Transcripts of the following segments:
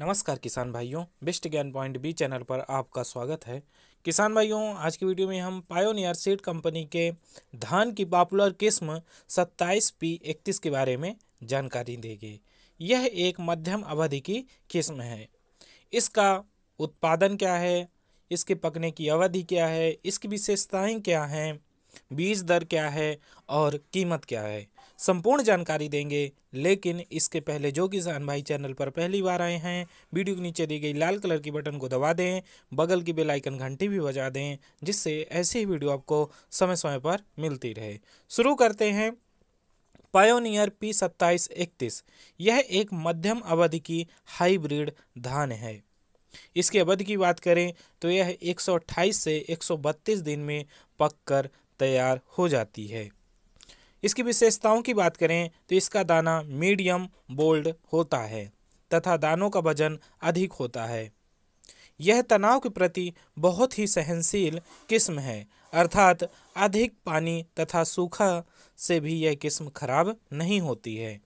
नमस्कार किसान भाइयों बेस्ट ज्ञान पॉइंट बी चैनल पर आपका स्वागत है किसान भाइयों आज की वीडियो में हम पायोनियर सीड कंपनी के धान की पॉपुलर किस्म 27 पी इकतीस के बारे में जानकारी देंगे यह एक मध्यम अवधि की किस्म है इसका उत्पादन क्या है इसके पकने की अवधि क्या है इसकी विशेषताएँ क्या हैं बीज दर क्या है और कीमत क्या है संपूर्ण जानकारी देंगे लेकिन इसके पहले जो किसान भाई चैनल पर पहली बार आए हैं वीडियो के नीचे दी गई लाल कलर की बटन को दबा दें बगल की बेल आइकन घंटी भी बजा दें जिससे ऐसी ही वीडियो आपको समय समय पर मिलती रहे शुरू करते हैं पायोनियर पी सत्ताईस इकतीस यह एक मध्यम अवधि की हाईब्रिड धान है इसके अवधि की बात करें तो यह एक से एक दिन में पक तैयार हो जाती है इसकी विशेषताओं की बात करें तो इसका दाना मीडियम बोल्ड होता है तथा दानों का वजन अधिक होता है यह तनाव के प्रति बहुत ही सहनशील किस्म है अर्थात अधिक पानी तथा सूखा से भी यह किस्म खराब नहीं होती है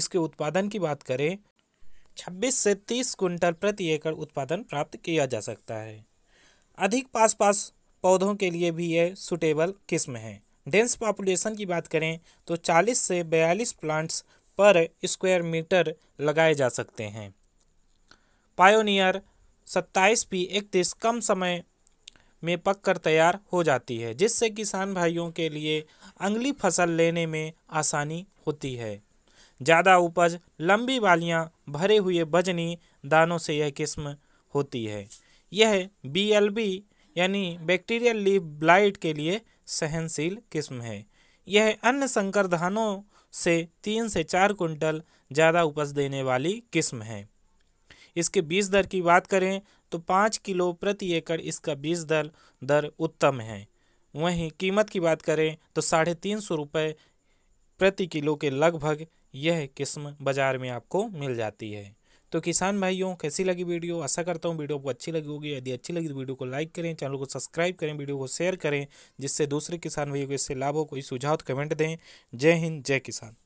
इसके उत्पादन की बात करें 26 से 30 कुंटल प्रति एकड़ उत्पादन प्राप्त किया जा सकता है अधिक पास पास पौधों के लिए भी यह सुटेबल किस्म है डेंस पॉपुलेशन की बात करें तो 40 से 42 प्लांट्स पर स्क्वायर मीटर लगाए जा सकते हैं पायोनियर 27 पी इकतीस कम समय में पककर तैयार हो जाती है जिससे किसान भाइयों के लिए अंगली फसल लेने में आसानी होती है ज़्यादा उपज लंबी वालियाँ भरे हुए बजनी दानों से यह किस्म होती है यह बी यानी बैक्टीरियल लीफ ब्लाइट के लिए सहनशील किस्म है यह अन्य संकर धानों से तीन से चार कुंटल ज़्यादा उपज देने वाली किस्म है इसके बीज दर की बात करें तो पाँच किलो प्रति एकड़ इसका बीज दर दर उत्तम है वहीं कीमत की बात करें तो साढ़े तीन सौ रुपये प्रति किलो के लगभग यह किस्म बाज़ार में आपको मिल जाती है तो किसान भाइयों कैसी लगी वीडियो आशा करता हूँ वीडियो आपको अच्छी लगी होगी यदि अच्छी लगी तो वीडियो को लाइक करें चैनल को सब्सक्राइब करें वीडियो को शेयर करें जिससे दूसरे किसान भाइयों को इससे लाभ हो कोई सुझाव तो कमेंट दें जय हिंद जय किसान